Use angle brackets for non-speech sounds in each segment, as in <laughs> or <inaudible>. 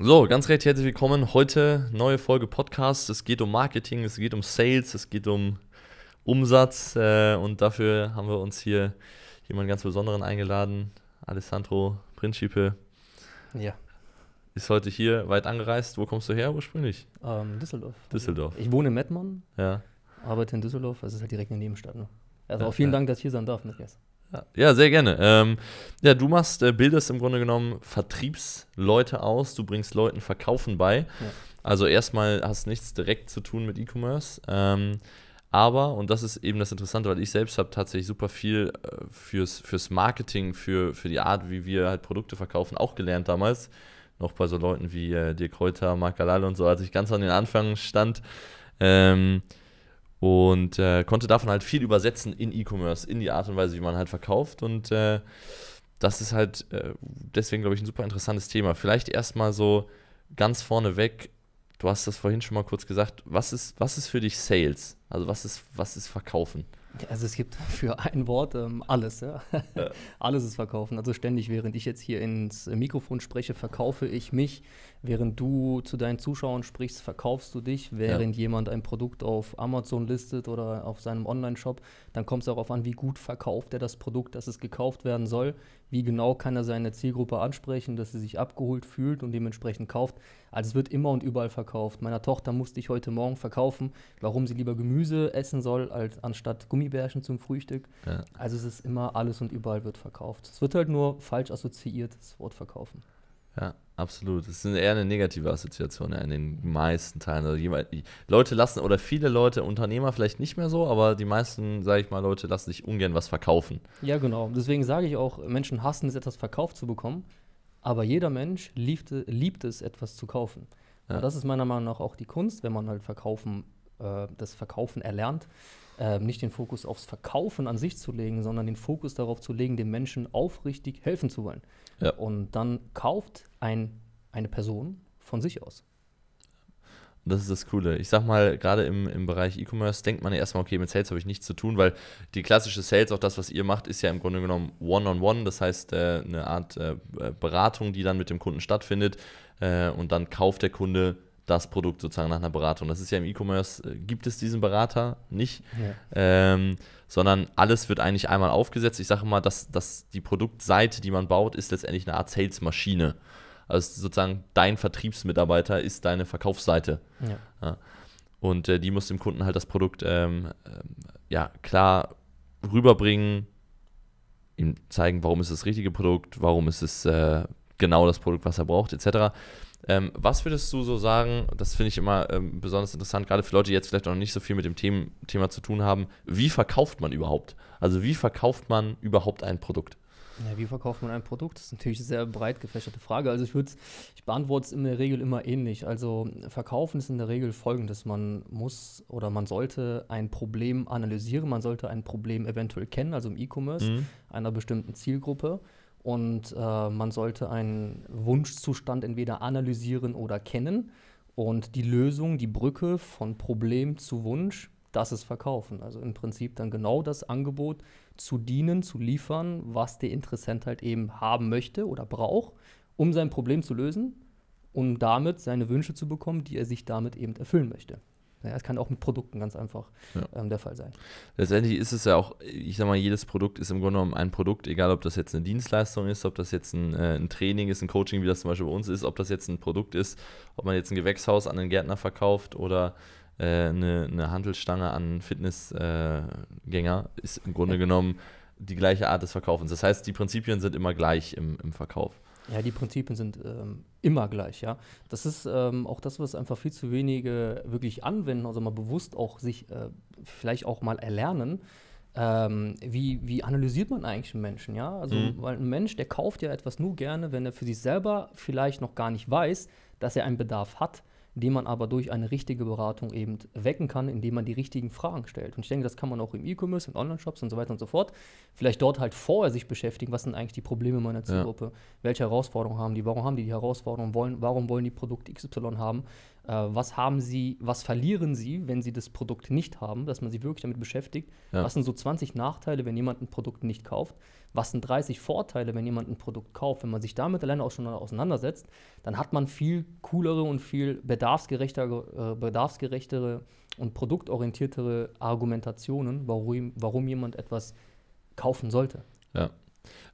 So, ganz recht herzlich willkommen. Heute neue Folge Podcast. Es geht um Marketing, es geht um Sales, es geht um Umsatz äh, und dafür haben wir uns hier jemanden ganz Besonderen eingeladen. Alessandro Principe. Ja. Ist heute hier weit angereist. Wo kommst du her ursprünglich? Ähm, Düsseldorf. Düsseldorf. Ich wohne in Mettmann. Ja. Arbeite in Düsseldorf. Das also ist halt direkt in der Nebenstadt. Ne? Also ja, auch vielen ja. Dank, dass ich hier sein darf, Matthias. Ja, sehr gerne. Ähm, ja, du machst, äh, bildest im Grunde genommen Vertriebsleute aus, du bringst Leuten Verkaufen bei. Ja. Also erstmal hast nichts direkt zu tun mit E-Commerce. Ähm, aber, und das ist eben das Interessante, weil ich selbst habe tatsächlich super viel äh, fürs, fürs Marketing, für, für die Art, wie wir halt Produkte verkaufen, auch gelernt damals. Noch bei so Leuten wie äh, Dirk Kräuter, Marc Galal und so, als ich ganz an den Anfang stand. Ähm, und äh, konnte davon halt viel übersetzen in E-Commerce, in die Art und Weise, wie man halt verkauft. Und äh, das ist halt äh, deswegen, glaube ich, ein super interessantes Thema. Vielleicht erstmal so ganz vorneweg, Du hast das vorhin schon mal kurz gesagt. Was ist, was ist für dich Sales? Also was ist, was ist Verkaufen? Also es gibt <laughs> für ein Wort ähm, alles. Ja? Ja. <laughs> Alles ist Verkaufen. Also ständig, während ich jetzt hier ins Mikrofon spreche, verkaufe ich mich Während du zu deinen Zuschauern sprichst, verkaufst du dich. Während ja. jemand ein Produkt auf Amazon listet oder auf seinem Online-Shop, dann kommt es darauf an, wie gut verkauft er das Produkt, dass es gekauft werden soll. Wie genau kann er seine Zielgruppe ansprechen, dass sie sich abgeholt fühlt und dementsprechend kauft. Also es wird immer und überall verkauft. Meiner Tochter musste ich heute Morgen verkaufen, warum sie lieber Gemüse essen soll, als anstatt Gummibärchen zum Frühstück. Ja. Also es ist immer alles und überall wird verkauft. Es wird halt nur falsch assoziiert, das Wort verkaufen. Ja, Absolut. Das ist eher eine negative Assoziation ja, in den meisten Teilen. Also jemand, Leute lassen, oder viele Leute, Unternehmer vielleicht nicht mehr so, aber die meisten, sage ich mal, Leute lassen sich ungern was verkaufen. Ja, genau. Deswegen sage ich auch, Menschen hassen es, etwas verkauft zu bekommen. Aber jeder Mensch liebt, liebt es, etwas zu kaufen. Ja. Und das ist meiner Meinung nach auch die Kunst, wenn man halt verkaufen äh, das Verkaufen erlernt, äh, nicht den Fokus aufs Verkaufen an sich zu legen, sondern den Fokus darauf zu legen, den Menschen aufrichtig helfen zu wollen. Ja. Und dann kauft ein, eine Person von sich aus. Das ist das Coole. Ich sag mal, gerade im, im Bereich E-Commerce denkt man ja erstmal, okay, mit Sales habe ich nichts zu tun, weil die klassische Sales, auch das, was ihr macht, ist ja im Grunde genommen One-on-One, -on -one, das heißt äh, eine Art äh, Beratung, die dann mit dem Kunden stattfindet äh, und dann kauft der Kunde das Produkt sozusagen nach einer Beratung. Das ist ja im E-Commerce, äh, gibt es diesen Berater nicht, ja. ähm, sondern alles wird eigentlich einmal aufgesetzt. Ich sage mal, dass, dass die Produktseite, die man baut, ist letztendlich eine Art Sales-Maschine. Also sozusagen dein Vertriebsmitarbeiter ist deine Verkaufsseite. Ja. Ja. Und äh, die muss dem Kunden halt das Produkt ähm, ähm, ja, klar rüberbringen, ihm zeigen, warum ist das richtige Produkt, warum ist es äh, genau das Produkt, was er braucht, etc. Ähm, was würdest du so sagen, das finde ich immer ähm, besonders interessant, gerade für Leute, die jetzt vielleicht noch nicht so viel mit dem Themen, Thema zu tun haben, wie verkauft man überhaupt? Also wie verkauft man überhaupt ein Produkt? Ja, wie verkauft man ein Produkt? Das ist natürlich eine sehr breit gefächerte Frage. Also ich würde ich beantworte es in der Regel immer ähnlich. Also verkaufen ist in der Regel folgendes. Man muss oder man sollte ein Problem analysieren, man sollte ein Problem eventuell kennen, also im E-Commerce mhm. einer bestimmten Zielgruppe. Und äh, man sollte einen Wunschzustand entweder analysieren oder kennen. Und die Lösung, die Brücke von Problem zu Wunsch, das ist Verkaufen. Also im Prinzip dann genau das Angebot zu dienen, zu liefern, was der Interessent halt eben haben möchte oder braucht, um sein Problem zu lösen, um damit seine Wünsche zu bekommen, die er sich damit eben erfüllen möchte. Naja, es kann auch mit Produkten ganz einfach ja. ähm, der Fall sein. Letztendlich ist es ja auch, ich sag mal, jedes Produkt ist im Grunde genommen ein Produkt, egal ob das jetzt eine Dienstleistung ist, ob das jetzt ein, äh, ein Training ist, ein Coaching, wie das zum Beispiel bei uns ist, ob das jetzt ein Produkt ist, ob man jetzt ein Gewächshaus an einen Gärtner verkauft oder äh, eine, eine Handelsstange an Fitnessgänger, äh, ist im Grunde ja. genommen die gleiche Art des Verkaufens. Das heißt, die Prinzipien sind immer gleich im, im Verkauf. Ja, die Prinzipien sind ähm, immer gleich, ja. Das ist ähm, auch das, was einfach viel zu wenige wirklich anwenden, also mal bewusst auch sich äh, vielleicht auch mal erlernen. Ähm, wie, wie analysiert man eigentlich einen Menschen, ja? Also, mhm. weil ein Mensch, der kauft ja etwas nur gerne, wenn er für sich selber vielleicht noch gar nicht weiß, dass er einen Bedarf hat die man aber durch eine richtige Beratung eben wecken kann, indem man die richtigen Fragen stellt. Und ich denke, das kann man auch im E-Commerce, in Online-Shops und so weiter und so fort. Vielleicht dort halt vorher sich beschäftigen, was sind eigentlich die Probleme meiner Zielgruppe, ja. welche Herausforderungen haben die, warum haben die die Herausforderungen, wollen, warum wollen die Produkte XY haben, äh, was haben sie, was verlieren sie, wenn sie das Produkt nicht haben, dass man sich wirklich damit beschäftigt. Ja. Was sind so 20 Nachteile, wenn jemand ein Produkt nicht kauft? Was sind 30 Vorteile, wenn jemand ein Produkt kauft? Wenn man sich damit alleine auch schon auseinandersetzt, dann hat man viel coolere und viel bedarfsgerechtere, äh, bedarfsgerechtere und produktorientiertere Argumentationen, warum, warum jemand etwas kaufen sollte. Ja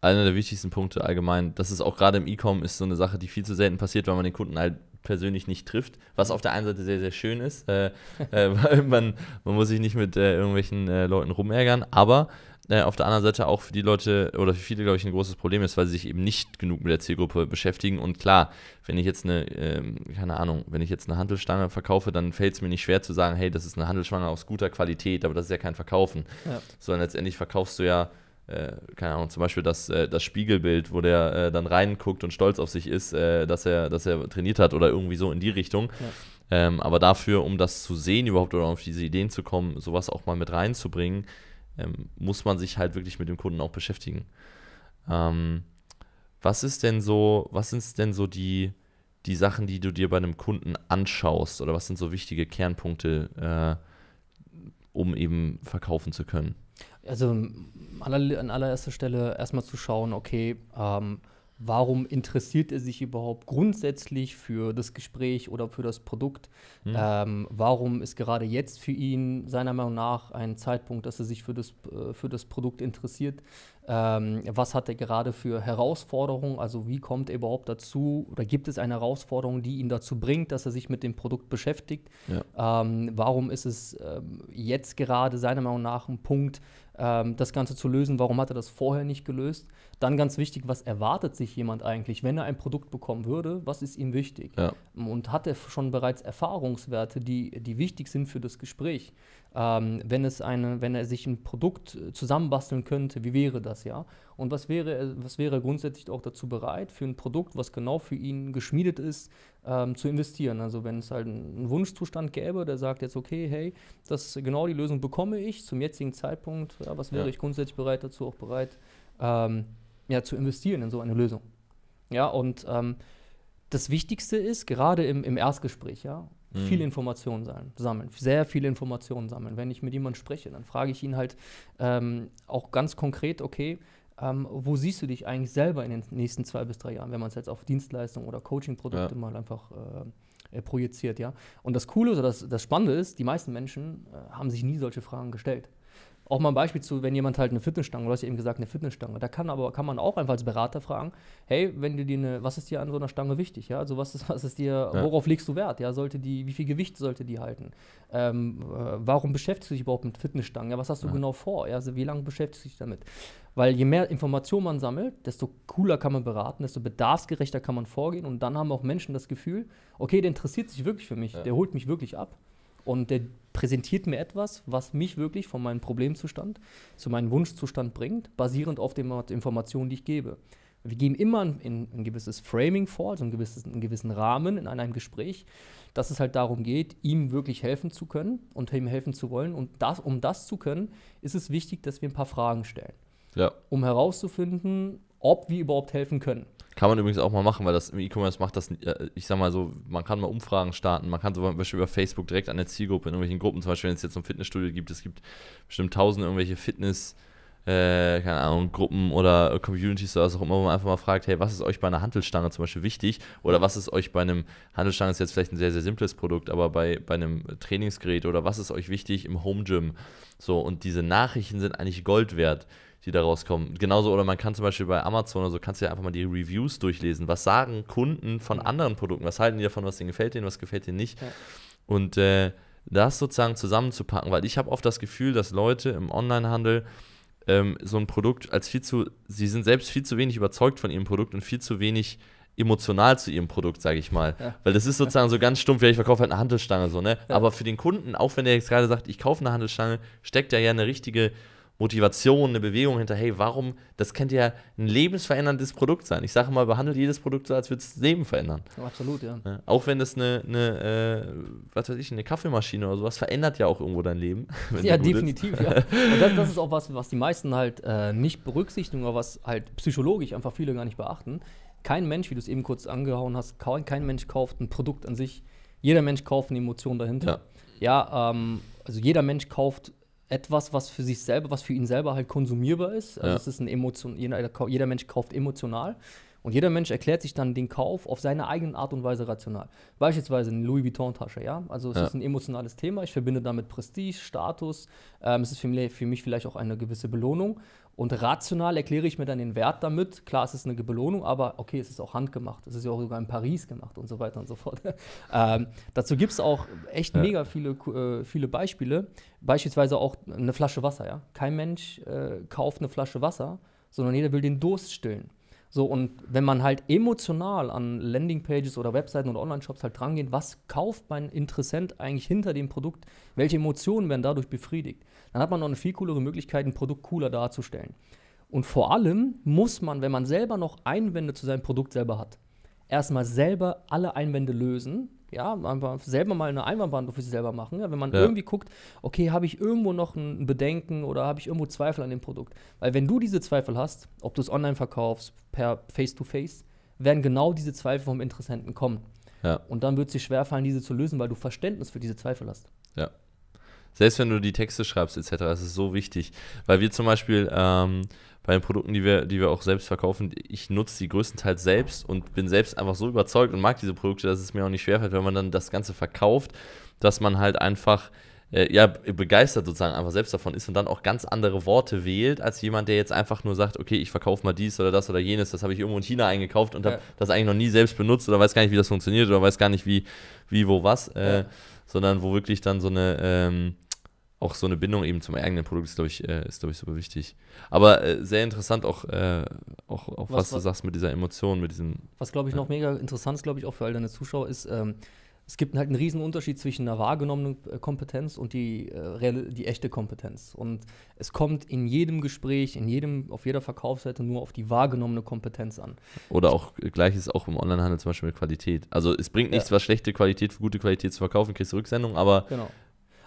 einer der wichtigsten Punkte allgemein. Das ist auch gerade im E-Com ist so eine Sache, die viel zu selten passiert, weil man den Kunden halt persönlich nicht trifft, was auf der einen Seite sehr, sehr schön ist, äh, <laughs> äh, weil man, man muss sich nicht mit äh, irgendwelchen äh, Leuten rumärgern, aber äh, auf der anderen Seite auch für die Leute oder für viele, glaube ich, ein großes Problem ist, weil sie sich eben nicht genug mit der Zielgruppe beschäftigen. Und klar, wenn ich jetzt eine, ähm, keine Ahnung, wenn ich jetzt eine Handelsstange verkaufe, dann fällt es mir nicht schwer zu sagen, hey, das ist eine Handelsstange aus guter Qualität, aber das ist ja kein Verkaufen. Ja. Sondern letztendlich verkaufst du ja äh, keine Ahnung, zum Beispiel das, äh, das Spiegelbild, wo der äh, dann reinguckt und stolz auf sich ist, äh, dass, er, dass er trainiert hat oder irgendwie so in die Richtung. Ja. Ähm, aber dafür, um das zu sehen überhaupt oder auf diese Ideen zu kommen, sowas auch mal mit reinzubringen, ähm, muss man sich halt wirklich mit dem Kunden auch beschäftigen. Ähm, was ist denn so, was sind denn so die, die Sachen, die du dir bei einem Kunden anschaust oder was sind so wichtige Kernpunkte, äh, um eben verkaufen zu können? Also an allererster Stelle erstmal zu schauen, okay, ähm, warum interessiert er sich überhaupt grundsätzlich für das Gespräch oder für das Produkt? Mhm. Ähm, warum ist gerade jetzt für ihn seiner Meinung nach ein Zeitpunkt, dass er sich für das, äh, für das Produkt interessiert? ähm, was hat er gerade für Herausforderungen, also wie kommt er überhaupt dazu oder gibt es eine Herausforderung, die ihn dazu bringt, dass er sich mit dem Produkt beschäftigt? Ja. Ähm, warum ist es ähm, jetzt gerade seiner Meinung nach ein Punkt, ähm, das Ganze zu lösen? Warum hat er das vorher nicht gelöst? Dann ganz wichtig, was erwartet sich jemand eigentlich, wenn er ein Produkt bekommen würde? Was ist ihm wichtig? Ja. Und hat er schon bereits Erfahrungswerte, die, die wichtig sind für das Gespräch? Ähm, wenn, es eine, wenn er sich ein Produkt äh, zusammenbasteln könnte, wie wäre das? das ja? Und was wäre, äh, was wäre er grundsätzlich auch dazu bereit, für ein Produkt, was genau für ihn geschmiedet ist, ähm, zu investieren? Also wenn es halt einen Wunschzustand gäbe, der sagt jetzt, okay, hey, das genau die Lösung bekomme ich zum jetzigen Zeitpunkt, ja, was wäre ja. ich grundsätzlich bereit dazu auch bereit, ähm, ja, zu investieren in so eine Lösung? Ja, und ähm, das Wichtigste ist, gerade im, im Erstgespräch, ja, mhm. viel Informationen sein, sammeln, sehr viel Informationen sammeln. Wenn ich mit jemandem spreche, dann frage ich ihn halt ähm, auch ganz konkret, okay, ähm, wo siehst du dich eigentlich selber in den nächsten zwei bis drei Jahren, wenn man es jetzt auf Dienstleistungen oder Coaching-Produkte ja. mal einfach äh, äh, projiziert, ja. Und das Coole oder das, das Spannende ist, die meisten Menschen äh, haben sich nie solche Fragen gestellt. Auch mal ein Beispiel zu, wenn jemand halt eine Fitnessstange, du hast ja eben gesagt, eine Fitnessstange, da kann aber kann man auch einfach als Berater fragen, hey, wenn du dir eine, was ist dir an so einer Stange wichtig, ja? Also was ist, was ist dir, worauf legst du Wert? Ja, sollte die, wie viel Gewicht sollte die halten? Ähm, äh, warum beschäftigst du dich überhaupt mit Fitnessstangen? Ja, was hast du ja. genau vor? Ja, also wie lange beschäftigst du dich damit? Weil je mehr Informationen man sammelt, desto cooler kann man beraten, desto bedarfsgerechter kann man vorgehen und dann haben auch Menschen das Gefühl, okay, der interessiert sich wirklich für mich, ja. der holt mich wirklich ab. Und der präsentiert mir etwas, was mich wirklich von meinem Problemzustand zu meinem Wunschzustand bringt, basierend auf den Informationen, die ich gebe. Wir geben immer ein, ein, ein gewisses Framing vor, also ein gewisses, einen gewissen Rahmen in einem Gespräch, dass es halt darum geht, ihm wirklich helfen zu können und ihm helfen zu wollen. Und das, um das zu können, ist es wichtig, dass wir ein paar Fragen stellen, ja. um herauszufinden, ob wir überhaupt helfen können. Kann man übrigens auch mal machen, weil das im E-Commerce macht das, äh, ich sag mal so, man kann mal Umfragen starten, man kann zum Beispiel über Facebook direkt an der Zielgruppe in irgendwelchen Gruppen, zum Beispiel wenn es jetzt so ein Fitnessstudio gibt, es gibt bestimmt tausende irgendwelche Fitness- äh, keine Ahnung, Gruppen oder Communities oder was auch immer, wo man einfach mal fragt, hey, was ist euch bei einer Handelsstange zum Beispiel wichtig? Oder was ist euch bei einem, Handelsstange ist jetzt vielleicht ein sehr, sehr simples Produkt, aber bei, bei einem Trainingsgerät oder was ist euch wichtig im Home Gym? So, und diese Nachrichten sind eigentlich Gold wert die da rauskommen. Genauso, oder man kann zum Beispiel bei Amazon oder so, kannst du ja einfach mal die Reviews durchlesen. Was sagen Kunden von anderen Produkten? Was halten die davon? Was denen gefällt denen? Was gefällt denen nicht? Ja. Und äh, das sozusagen zusammenzupacken, weil ich habe oft das Gefühl, dass Leute im Onlinehandel ähm, so ein Produkt als viel zu, sie sind selbst viel zu wenig überzeugt von ihrem Produkt und viel zu wenig emotional zu ihrem Produkt, sage ich mal. Ja. Weil das ist sozusagen so ganz stumpf, ja, ich verkaufe halt eine Handelsstange so, ne? Ja. Aber für den Kunden, auch wenn der jetzt gerade sagt, ich kaufe eine Handelsstange, steckt ja ja eine richtige Motivation, eine Bewegung hinter, hey, warum, das könnte ja ein lebensveränderndes Produkt sein. Ich sage mal, behandelt jedes Produkt so, als würde es das Leben verändern. absolut, ja. Auch wenn das eine, eine äh, was weiß ich, eine Kaffeemaschine oder sowas verändert ja auch irgendwo dein Leben. <laughs> ja, definitiv, ist. ja. Und das, das, ist auch was, was die meisten halt äh, nicht berücksichtigen, aber was halt psychologisch einfach viele gar nicht beachten. Kein Mensch, wie du es eben kurz angehauen hast, kein, kein Mensch kauft ein Produkt an sich. Jeder Mensch kauft eine Emotion dahinter. Ja, ja ähm, also jeder Mensch kauft etwas, was für sich selber, was für ihn selber halt konsumierbar ist. Also ja. es ist ein Emotion, jeder, jeder, Mensch kauft emotional und jeder Mensch erklärt sich dann den Kauf auf seine eigene Art und Weise rational. Beispielsweise eine Louis Vuitton-Tasche, ja. Also es ja. ist ein emotionales Thema. Ich verbinde damit Prestige, Status. Ähm, es ist für mich, für mich vielleicht auch eine gewisse Belohnung. Und rational erkläre ich mir dann den Wert damit. Klar, es ist eine Belohnung, aber okay, es ist auch handgemacht. Es ist ja auch sogar in Paris gemacht und so weiter und so fort. <laughs> ähm, dazu gibt es auch echt ja. mega viele, äh, viele Beispiele. Beispielsweise auch eine Flasche Wasser. Ja? Kein Mensch äh, kauft eine Flasche Wasser, sondern jeder will den Durst stillen. So, und wenn man halt emotional an Landingpages oder Webseiten oder Online-Shops halt drangeht, was kauft mein Interessent eigentlich hinter dem Produkt? Welche Emotionen werden dadurch befriedigt? dann hat man noch eine viel coolere Möglichkeit, ein Produkt cooler darzustellen. Und vor allem muss man, wenn man selber noch Einwände zu seinem Produkt selber hat, erstmal selber alle Einwände lösen. Ja, einfach selber mal eine Einwandbehandlung für sich selber machen. Ja, wenn man ja. irgendwie guckt, okay, habe ich irgendwo noch ein Bedenken oder habe ich irgendwo Zweifel an dem Produkt? Weil wenn du diese Zweifel hast, ob du es online verkaufst, per Face-to-Face, -face, werden genau diese Zweifel vom Interessenten kommen. Ja. Und dann wird es dir schwerfallen, diese zu lösen, weil du Verständnis für diese Zweifel hast. Ja. Selbst wenn du die Texte schreibst etc., es ist so wichtig. Weil wir zum Beispiel ähm, bei den Produkten, die wir, die wir auch selbst verkaufen, ich nutze die größtenteils selbst und bin selbst einfach so überzeugt und mag diese Produkte, dass es mir auch nicht schwerfällt, wenn man dann das Ganze verkauft, dass man halt einfach äh, ja, begeistert sozusagen einfach selbst davon ist und dann auch ganz andere Worte wählt, als jemand, der jetzt einfach nur sagt, okay, ich verkaufe mal dies oder das oder jenes, das habe ich irgendwo in China eingekauft und ja. habe das eigentlich noch nie selbst benutzt oder weiß gar nicht, wie das funktioniert oder weiß gar nicht, wie, wie, wo, was, äh, ja. sondern wo wirklich dann so eine, ähm, auch so eine Bindung eben zum eigenen Produkt ist, glaube ich, äh, ist, ich, super wichtig. Aber äh, sehr interessant auch, äh, auch, auch was, was, du sagst mit dieser Emotion, mit diesem. Was, glaube ich, noch mega interessant ist, glaube ich, auch für all deine Zuschauer, ist, ähm, es gibt halt einen riesen Unterschied zwischen einer wahrgenommenen äh, Kompetenz und die, äh, die echte Kompetenz. Und es kommt in jedem Gespräch, in jedem, auf jeder Verkaufsseite nur auf die wahrgenommene Kompetenz an. Oder auch äh, gleiches auch im Onlinehandel zum Beispiel mit Qualität. Also es bringt nichts, ja. was schlechte Qualität für gute Qualität zu verkaufen, kriegst du Rücksendung, aber genau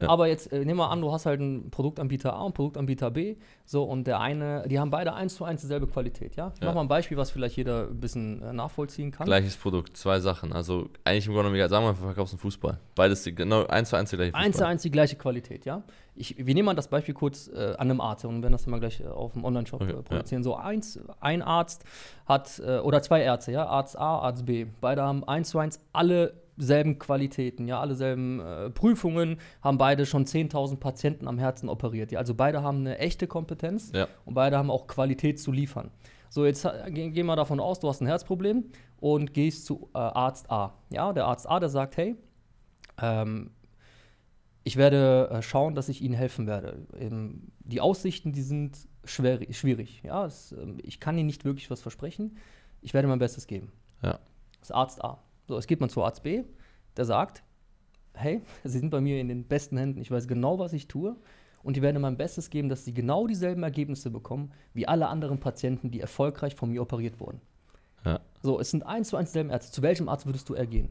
ja. Aber jetzt äh, nehmen wir an, du hast halt einen Produktanbieter A und Produktanbieter B. So, und der eine, die haben beide eins zu eins dieselbe Qualität, ja? Ich ja. mach mal ein Beispiel, was vielleicht jeder ein bisschen äh, nachvollziehen kann. Gleiches Produkt, zwei Sachen. Also eigentlich im Grunde genommen, sagen wir mal, verkaufst einen Fußball. Beides die, genau eins zu eins die gleiche Qualität. Eins zu eins die gleiche Qualität, ja? Ich, wir nehmen mal das Beispiel kurz äh, an einem Arzt und werden das dann mal gleich äh, auf dem Online-Shop okay, äh, produzieren. Ja. So, eins, ein Arzt hat, äh, oder zwei Ärzte, ja? Arzt A, Arzt B. Beide haben eins zu eins alle selben Qualitäten, ja, alle selben äh, Prüfungen, haben beide schon 10.000 Patienten am Herzen operiert. Ja, also beide haben eine echte Kompetenz ja. und beide haben auch Qualität zu liefern. So, jetzt gehen äh, geh wir davon aus, du hast ein Herzproblem und gehst zu äh, Arzt A. Ja, der Arzt A, der sagt, hey, ähm, ich werde äh, schauen, dass ich Ihnen helfen werde. Ähm, die Aussichten, die sind schwer, schwierig. Ja, es, ähm, ich kann Ihnen nicht wirklich was versprechen. Ich werde mein Bestes geben. Ja. Das ist Arzt A. So, jetzt geht man zu Arzt B, der sagt, hey, <laughs> Sie sind bei mir in den besten Händen, ich weiß genau, was ich tue und die werden mein Bestes geben, dass sie genau dieselben Ergebnisse bekommen wie alle anderen Patienten, die erfolgreich von mir operiert wurden. Ja. So, es sind eins zu eins dieselben Ärzte. Zu welchem Arzt würdest du ergehen?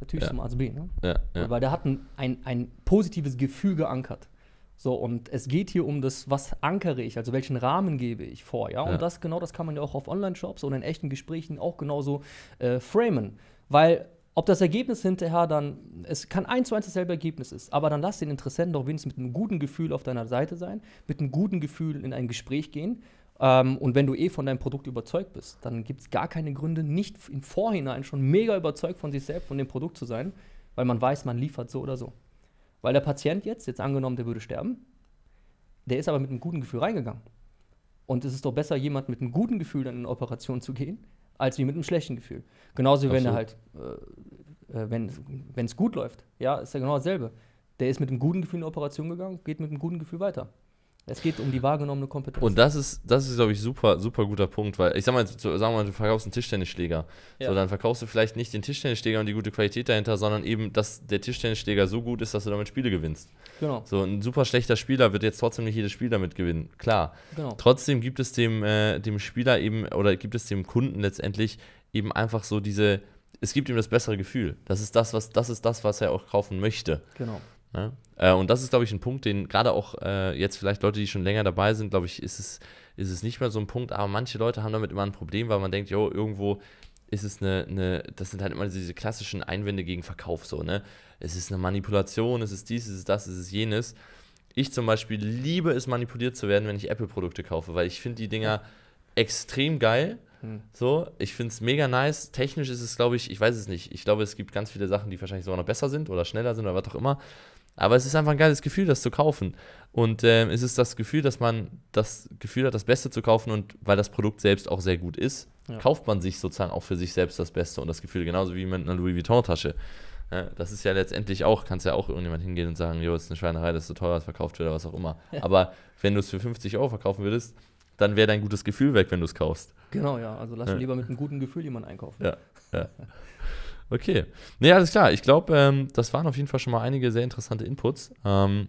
Natürlich ja. zum Arzt B, ne? Ja, ja. Weil der hat ein, ein, ein positives Gefühl geankert. So, und es geht hier um das, was ankere ich, also welchen Rahmen gebe ich vor, ja? Und das genau das kann man ja auch auf Online-Shops und in echten Gesprächen auch genauso äh, framen. Weil ob das Ergebnis hinterher dann, es kann eins zu eins dasselbe Ergebnis ist, aber dann lass den Interessenten doch wenigstens mit einem guten Gefühl auf deiner Seite sein, mit einem guten Gefühl in ein Gespräch gehen. Ähm, und wenn du eh von deinem Produkt überzeugt bist, dann gibt es gar keine Gründe, nicht im Vorhinein schon mega überzeugt von sich selbst, von dem Produkt zu sein, weil man weiß, man liefert so oder so. Weil der Patient jetzt, jetzt angenommen, der würde sterben, der ist aber mit einem guten Gefühl reingegangen. Und es ist doch besser, jemand mit einem guten Gefühl dann in eine Operation zu gehen, als wie mit einem schlechten Gefühl. Genauso, wie wenn er halt, äh, äh wenn es gut läuft, ja, ist ja genau dasselbe. Der ist mit einem guten Gefühl in die Operation gegangen, geht mit einem guten Gefühl weiter. Es geht um die wahrgenommene Kompetenz. Und das ist, das ist glaube ich, super, super guter Punkt, weil ich sag mal, zu, sag mal du verkaufst einen Tischtennisschläger. Ja. So, dann verkaufst du vielleicht nicht den Tischtennisschläger und die gute Qualität dahinter, sondern eben, dass der Tischtennisschläger so gut ist, dass du damit Spiele gewinnst. Genau. So, ein super schlechter Spieler wird jetzt trotzdem nicht jedes Spiel damit gewinnen. Klar. Genau. Trotzdem gibt es dem, äh, dem Spieler eben oder gibt es dem Kunden letztendlich eben einfach so diese, es gibt ihm das bessere Gefühl. Das ist das, was, das ist das, was er auch kaufen möchte. Genau. Ne? Äh, und das ist, glaube ich, ein Punkt, den gerade auch äh, jetzt vielleicht Leute, die schon länger dabei sind, glaube ich, ist es, ist es nicht mehr so ein Punkt. Aber manche Leute haben damit immer ein Problem, weil man denkt, jo, irgendwo ist es eine, eine, das sind halt immer diese klassischen Einwände gegen Verkauf so, ne? Es ist eine Manipulation, es ist dies, es ist das, es ist jenes. Ich zum Beispiel liebe es, manipuliert zu werden, wenn ich Apple-Produkte kaufe, weil ich finde die Dinger extrem geil. Hm. So, ich finde es mega nice. Technisch ist es, glaube ich, ich weiß es nicht. Ich glaube, es gibt ganz viele Sachen, die wahrscheinlich sogar noch besser sind oder schneller sind oder was auch immer. Aber es ist einfach ein geiles Gefühl, das zu kaufen. Und ähm, es ist das Gefühl, dass man das Gefühl hat, das Beste zu kaufen und weil das Produkt selbst auch sehr gut ist, ja. kauft man sich sozusagen auch für sich selbst das Beste und das Gefühl, genauso wie mit einer Louis Vuitton-Tasche. Ja, das ist ja letztendlich auch, kannst ja auch irgendjemand hingehen und sagen, jo, ist eine Schweinerei, das ist so teuer, es verkauft wird oder was auch immer. <laughs> Aber wenn du es für 50 Euro verkaufen würdest, dann wäre dein gutes Gefühl weg, wenn du es kaufst. Genau, ja. Also lass ja. lieber mit einem guten Gefühl jemanden einkaufen. Ja. ja. <laughs> Okay. Nee, alles klar. Ich glaube, ähm, das waren auf jeden Fall schon mal einige sehr interessante Inputs. Ähm,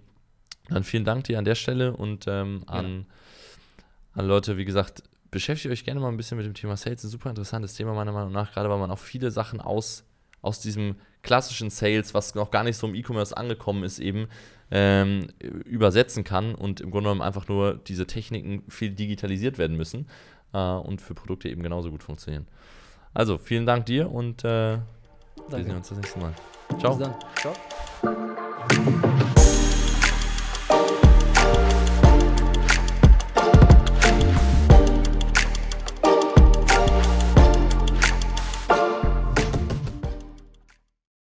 dann vielen Dank dir an der Stelle und ähm, an, ja. an Leute, wie gesagt, beschäftigt euch gerne mal ein bisschen mit dem Thema Sales. Ein super interessantes Thema meiner Meinung nach, gerade weil man auch viele Sachen aus, aus diesem klassischen Sales, was noch gar nicht so im E-Commerce angekommen ist, eben ähm, übersetzen kann und im Grunde genommen einfach nur diese Techniken viel digitalisiert werden müssen äh, und für Produkte eben genauso gut funktionieren. Also vielen Dank dir und äh, Danke. Wir sehen uns das nächste Mal. Ciao. Bis dann. Ciao.